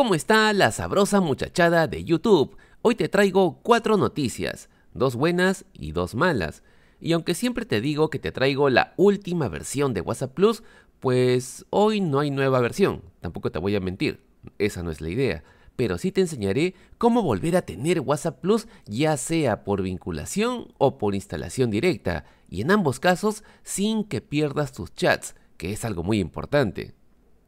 ¿Cómo está la sabrosa muchachada de YouTube? Hoy te traigo cuatro noticias, dos buenas y dos malas. Y aunque siempre te digo que te traigo la última versión de WhatsApp Plus, pues hoy no hay nueva versión, tampoco te voy a mentir, esa no es la idea. Pero sí te enseñaré cómo volver a tener WhatsApp Plus ya sea por vinculación o por instalación directa, y en ambos casos sin que pierdas tus chats, que es algo muy importante.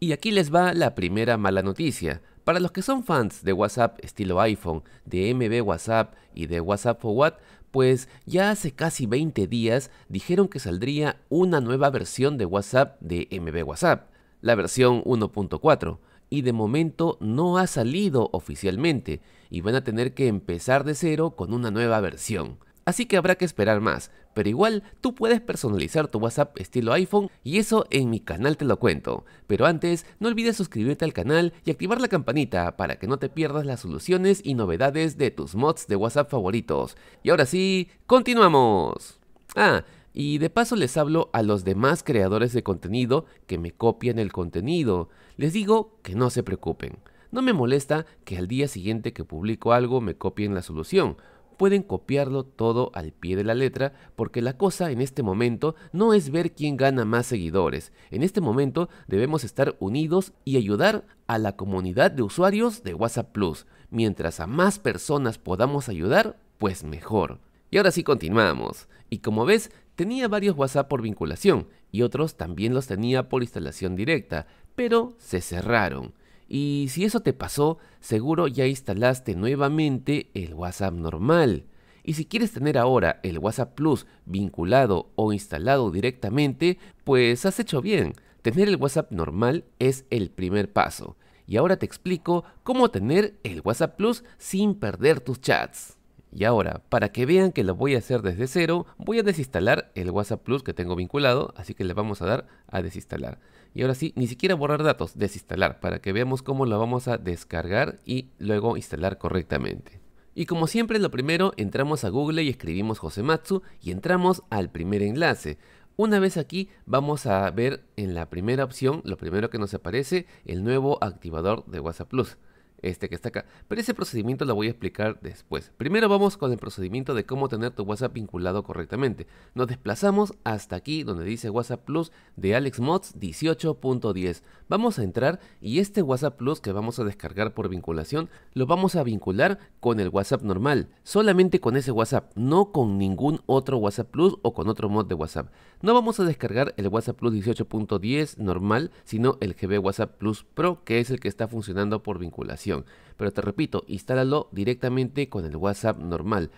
Y aquí les va la primera mala noticia. Para los que son fans de WhatsApp estilo iPhone, de MB WhatsApp y de WhatsApp for What, pues ya hace casi 20 días dijeron que saldría una nueva versión de WhatsApp de MB WhatsApp, la versión 1.4, y de momento no ha salido oficialmente y van a tener que empezar de cero con una nueva versión. Así que habrá que esperar más, pero igual, tú puedes personalizar tu WhatsApp estilo iPhone y eso en mi canal te lo cuento. Pero antes, no olvides suscribirte al canal y activar la campanita para que no te pierdas las soluciones y novedades de tus mods de WhatsApp favoritos. Y ahora sí, continuamos. Ah, y de paso les hablo a los demás creadores de contenido que me copian el contenido. Les digo que no se preocupen. No me molesta que al día siguiente que publico algo me copien la solución, pueden copiarlo todo al pie de la letra porque la cosa en este momento no es ver quién gana más seguidores. En este momento debemos estar unidos y ayudar a la comunidad de usuarios de WhatsApp Plus. Mientras a más personas podamos ayudar, pues mejor. Y ahora sí continuamos. Y como ves, tenía varios WhatsApp por vinculación y otros también los tenía por instalación directa, pero se cerraron. Y si eso te pasó, seguro ya instalaste nuevamente el WhatsApp normal. Y si quieres tener ahora el WhatsApp Plus vinculado o instalado directamente, pues has hecho bien. Tener el WhatsApp normal es el primer paso. Y ahora te explico cómo tener el WhatsApp Plus sin perder tus chats. Y ahora, para que vean que lo voy a hacer desde cero, voy a desinstalar el WhatsApp Plus que tengo vinculado, así que le vamos a dar a desinstalar. Y ahora sí, ni siquiera borrar datos, desinstalar, para que veamos cómo lo vamos a descargar y luego instalar correctamente. Y como siempre, lo primero, entramos a Google y escribimos Josematsu y entramos al primer enlace. Una vez aquí, vamos a ver en la primera opción, lo primero que nos aparece, el nuevo activador de WhatsApp Plus este que está acá. Pero ese procedimiento lo voy a explicar después. Primero vamos con el procedimiento de cómo tener tu WhatsApp vinculado correctamente. Nos desplazamos hasta aquí donde dice WhatsApp Plus de Alex Mods 18.10. Vamos a entrar y este WhatsApp Plus que vamos a descargar por vinculación lo vamos a vincular con el WhatsApp normal. Solamente con ese WhatsApp, no con ningún otro WhatsApp Plus o con otro mod de WhatsApp. No vamos a descargar el WhatsApp Plus 18.10 normal, sino el GB WhatsApp Plus Pro que es el que está funcionando por vinculación. Pero te repito, instálalo directamente con el WhatsApp normal.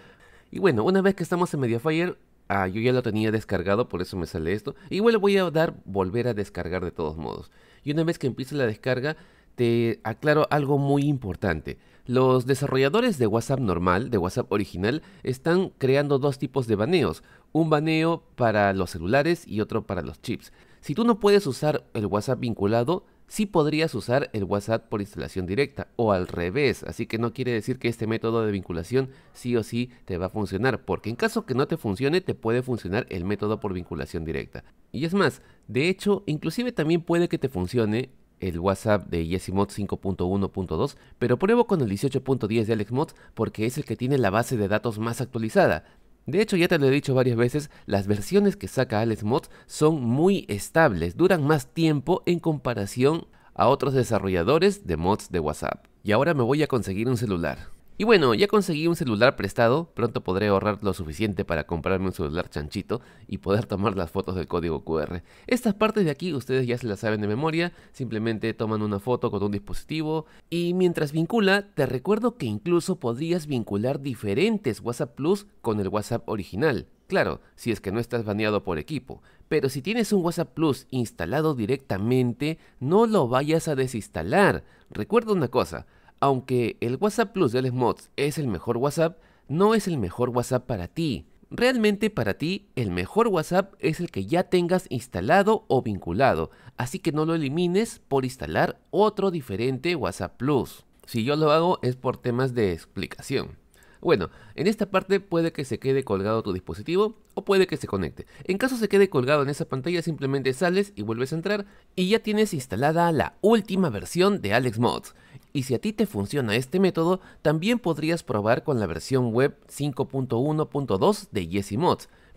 Y bueno, una vez que estamos en Mediafire, ah, yo ya lo tenía descargado, por eso me sale esto. Igual voy a dar volver a descargar de todos modos. Y una vez que empiece la descarga, te aclaro algo muy importante. Los desarrolladores de WhatsApp normal, de WhatsApp original, están creando dos tipos de baneos. Un baneo para los celulares y otro para los chips. Si tú no puedes usar el WhatsApp vinculado, sí podrías usar el WhatsApp por instalación directa o al revés, así que no quiere decir que este método de vinculación sí o sí te va a funcionar, porque en caso que no te funcione te puede funcionar el método por vinculación directa. Y es más, de hecho, inclusive también puede que te funcione el WhatsApp de YesiMod 5.1.2, pero pruebo con el 18.10 de AlexMod porque es el que tiene la base de datos más actualizada. De hecho, ya te lo he dicho varias veces, las versiones que saca Mods son muy estables, duran más tiempo en comparación a otros desarrolladores de mods de WhatsApp. Y ahora me voy a conseguir un celular. Y bueno, ya conseguí un celular prestado, pronto podré ahorrar lo suficiente para comprarme un celular chanchito y poder tomar las fotos del código QR. Estas partes de aquí ustedes ya se las saben de memoria, simplemente toman una foto con un dispositivo y mientras vincula, te recuerdo que incluso podrías vincular diferentes WhatsApp Plus con el WhatsApp original. Claro, si es que no estás baneado por equipo, pero si tienes un WhatsApp Plus instalado directamente, no lo vayas a desinstalar. Recuerda una cosa, aunque el WhatsApp Plus de Mods es el mejor WhatsApp, no es el mejor WhatsApp para ti. Realmente para ti el mejor WhatsApp es el que ya tengas instalado o vinculado, así que no lo elimines por instalar otro diferente WhatsApp Plus. Si yo lo hago es por temas de explicación. Bueno, en esta parte puede que se quede colgado tu dispositivo o puede que se conecte. En caso se quede colgado en esa pantalla simplemente sales y vuelves a entrar y ya tienes instalada la última versión de Mods. Y si a ti te funciona este método, también podrías probar con la versión web 5.1.2 de Yesi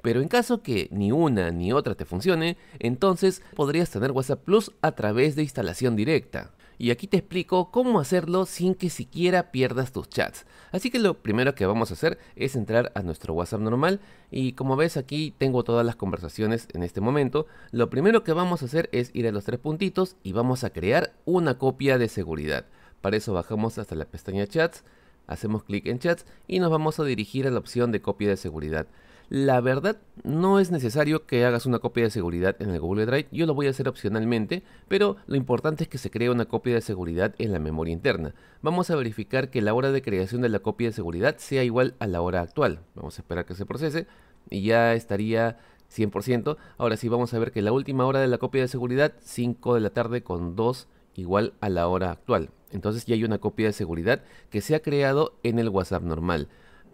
Pero en caso que ni una ni otra te funcione, entonces podrías tener WhatsApp Plus a través de instalación directa. Y aquí te explico cómo hacerlo sin que siquiera pierdas tus chats. Así que lo primero que vamos a hacer es entrar a nuestro WhatsApp normal y como ves aquí tengo todas las conversaciones en este momento. Lo primero que vamos a hacer es ir a los tres puntitos y vamos a crear una copia de seguridad. Para eso bajamos hasta la pestaña Chats, hacemos clic en Chats y nos vamos a dirigir a la opción de copia de seguridad. La verdad, no es necesario que hagas una copia de seguridad en el Google Drive, yo lo voy a hacer opcionalmente, pero lo importante es que se cree una copia de seguridad en la memoria interna. Vamos a verificar que la hora de creación de la copia de seguridad sea igual a la hora actual. Vamos a esperar que se procese y ya estaría 100%. Ahora sí, vamos a ver que la última hora de la copia de seguridad, 5 de la tarde con 2 igual a la hora actual. Entonces ya hay una copia de seguridad que se ha creado en el WhatsApp normal.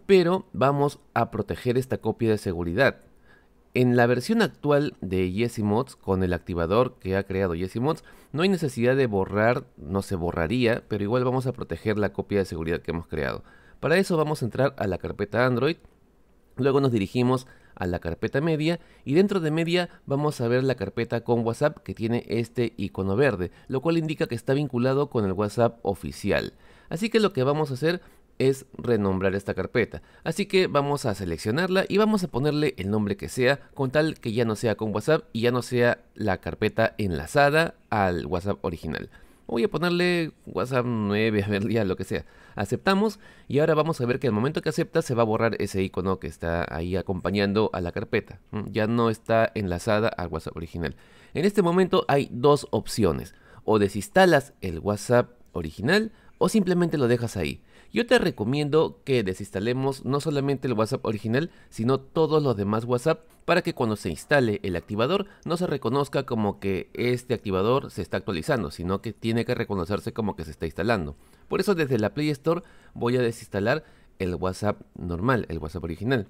Pero vamos a proteger esta copia de seguridad. En la versión actual de Yesimods, con el activador que ha creado Mods, no hay necesidad de borrar, no se borraría, pero igual vamos a proteger la copia de seguridad que hemos creado. Para eso vamos a entrar a la carpeta Android, luego nos dirigimos a la carpeta media y dentro de media vamos a ver la carpeta con WhatsApp que tiene este icono verde, lo cual indica que está vinculado con el WhatsApp oficial. Así que lo que vamos a hacer es renombrar esta carpeta. Así que vamos a seleccionarla y vamos a ponerle el nombre que sea, con tal que ya no sea con WhatsApp y ya no sea la carpeta enlazada al WhatsApp original voy a ponerle WhatsApp 9, a ver, ya lo que sea. Aceptamos y ahora vamos a ver que al momento que acepta se va a borrar ese icono que está ahí acompañando a la carpeta. Ya no está enlazada al WhatsApp original. En este momento hay dos opciones. O desinstalas el WhatsApp original o simplemente lo dejas ahí. Yo te recomiendo que desinstalemos no solamente el WhatsApp original, sino todos los demás WhatsApp para que cuando se instale el activador no se reconozca como que este activador se está actualizando, sino que tiene que reconocerse como que se está instalando. Por eso desde la Play Store voy a desinstalar el WhatsApp normal, el WhatsApp original.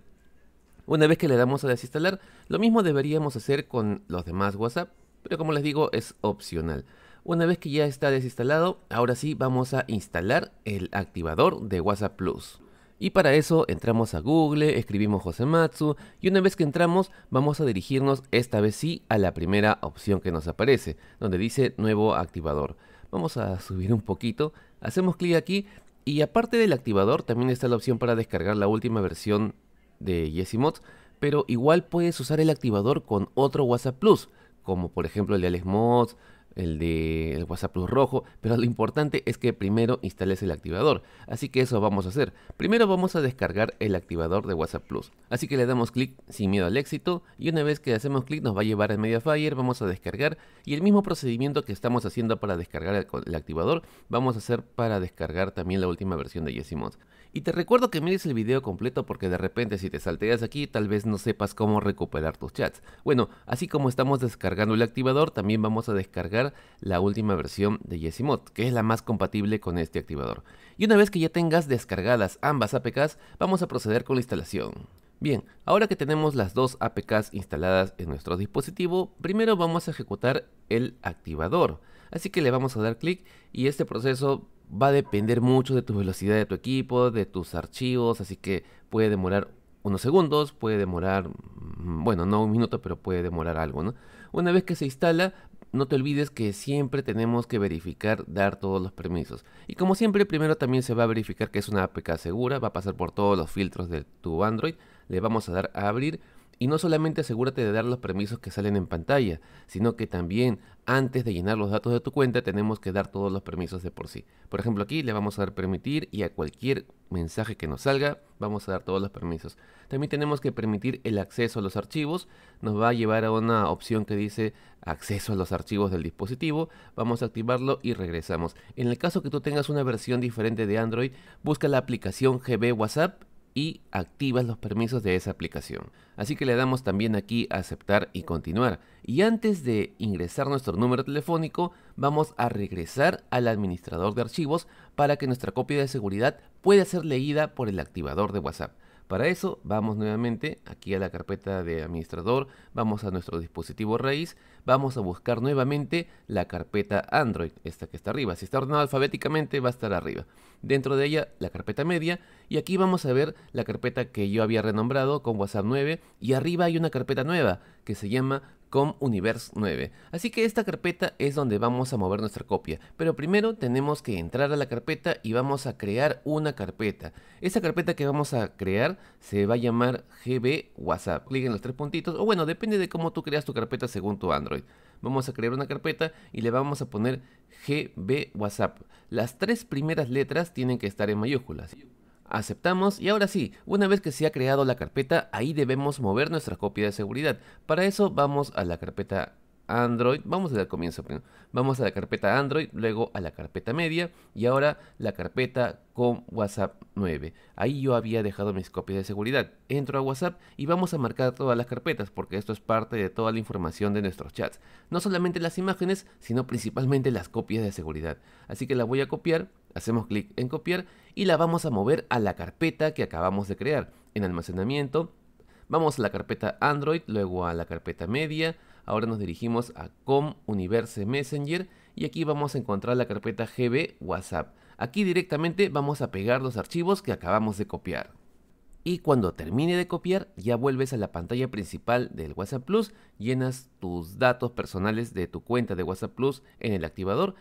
Una vez que le damos a desinstalar, lo mismo deberíamos hacer con los demás WhatsApp, pero como les digo es opcional. Una vez que ya está desinstalado, ahora sí vamos a instalar el activador de WhatsApp Plus. Y para eso entramos a Google, escribimos Josematsu y una vez que entramos vamos a dirigirnos esta vez sí a la primera opción que nos aparece, donde dice nuevo activador. Vamos a subir un poquito, hacemos clic aquí y aparte del activador también está la opción para descargar la última versión de Yesimods, pero igual puedes usar el activador con otro WhatsApp Plus, como por ejemplo el de AlexMods el de WhatsApp Plus rojo, pero lo importante es que primero instales el activador. Así que eso vamos a hacer. Primero vamos a descargar el activador de WhatsApp Plus. Así que le damos clic sin miedo al éxito y una vez que hacemos clic nos va a llevar a Mediafire, vamos a descargar y el mismo procedimiento que estamos haciendo para descargar el, activador, vamos a hacer para descargar también la última versión de Yesimod. Y te recuerdo que mires el video completo porque de repente si te salteas aquí tal vez no sepas cómo recuperar tus chats. Bueno, así como estamos descargando el activador, también vamos a descargar la última versión de Yesimod, que es la más compatible con este activador. Y una vez que ya tengas descargadas ambas APKs, vamos a proceder con la instalación. Bien, ahora que tenemos las dos APKs instaladas en nuestro dispositivo, primero vamos a ejecutar el activador. Así que le vamos a dar clic y este proceso va a depender mucho de tu velocidad de tu equipo, de tus archivos, así que puede demorar unos segundos, puede demorar, mm, bueno, no un minuto, pero puede demorar algo, ¿no? Una vez que se instala, no te olvides que siempre tenemos que verificar dar todos los permisos. Y como siempre, primero también se va a verificar que es una APK segura, va a pasar por todos los filtros de tu Android, le vamos a dar a abrir y no solamente asegúrate de dar los permisos que salen en pantalla, sino que también antes de llenar los datos de tu cuenta tenemos que dar todos los permisos de por sí. Por ejemplo aquí le vamos a dar permitir y a cualquier mensaje que nos salga vamos a dar todos los permisos. También tenemos que permitir el acceso a los archivos. Nos va a llevar a una opción que dice acceso a los archivos del dispositivo. Vamos a activarlo y regresamos. En el caso que tú tengas una versión diferente de Android, busca la aplicación GB WhatsApp y activas los permisos de esa aplicación. Así que le damos también aquí a aceptar y continuar. Y antes de ingresar nuestro número telefónico, vamos a regresar al administrador de archivos para que nuestra copia de seguridad pueda ser leída por el activador de WhatsApp. Para eso vamos nuevamente aquí a la carpeta de administrador, vamos a nuestro dispositivo raíz, vamos a buscar nuevamente la carpeta Android, esta que está arriba. Si está ordenada alfabéticamente va a estar arriba. Dentro de ella la carpeta media y aquí vamos a ver la carpeta que yo había renombrado con WhatsApp 9 y arriba hay una carpeta nueva que se llama com universe 9. Así que esta carpeta es donde vamos a mover nuestra copia. Pero primero tenemos que entrar a la carpeta y vamos a crear una carpeta. esa carpeta que vamos a crear se va a llamar GB WhatsApp. Clic en los tres puntitos o bueno, depende de cómo tú creas tu carpeta según tu Android. Vamos a crear una carpeta y le vamos a poner GB WhatsApp. Las tres primeras letras tienen que estar en mayúsculas. Aceptamos y ahora sí, una vez que se ha creado la carpeta, ahí debemos mover nuestra copia de seguridad. Para eso vamos a la carpeta Android, vamos al comienzo primero. Vamos a la carpeta Android, luego a la carpeta media y ahora la carpeta con WhatsApp 9. Ahí yo había dejado mis copias de seguridad. Entro a WhatsApp y vamos a marcar todas las carpetas porque esto es parte de toda la información de nuestros chats. No solamente las imágenes, sino principalmente las copias de seguridad. Así que la voy a copiar Hacemos clic en copiar y la vamos a mover a la carpeta que acabamos de crear. En almacenamiento, vamos a la carpeta Android, luego a la carpeta media. Ahora nos dirigimos a ComUniverse messenger y aquí vamos a encontrar la carpeta gb whatsapp. Aquí directamente vamos a pegar los archivos que acabamos de copiar. Y cuando termine de copiar, ya vuelves a la pantalla principal del WhatsApp Plus, llenas tus datos personales de tu cuenta de WhatsApp Plus en el activador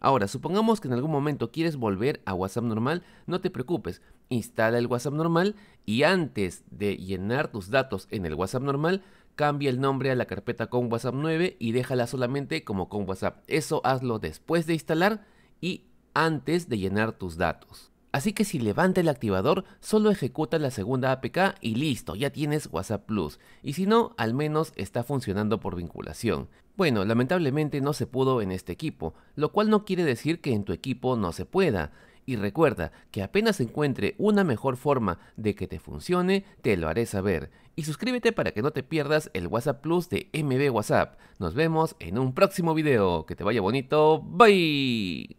Ahora, supongamos que en algún momento quieres volver a WhatsApp normal, no te preocupes, instala el WhatsApp normal y antes de llenar tus datos en el WhatsApp normal, cambia el nombre a la carpeta con WhatsApp 9 y déjala solamente como con WhatsApp. Eso hazlo después de instalar y antes de llenar tus datos. Así que si levanta el activador, solo ejecuta la segunda APK y listo, ya tienes WhatsApp Plus. Y si no, al menos está funcionando por vinculación. Bueno, lamentablemente no se pudo en este equipo, lo cual no quiere decir que en tu equipo no se pueda. Y recuerda que apenas encuentre una mejor forma de que te funcione, te lo haré saber. Y suscríbete para que no te pierdas el WhatsApp Plus de MB WhatsApp. Nos vemos en un próximo video. Que te vaya bonito. Bye.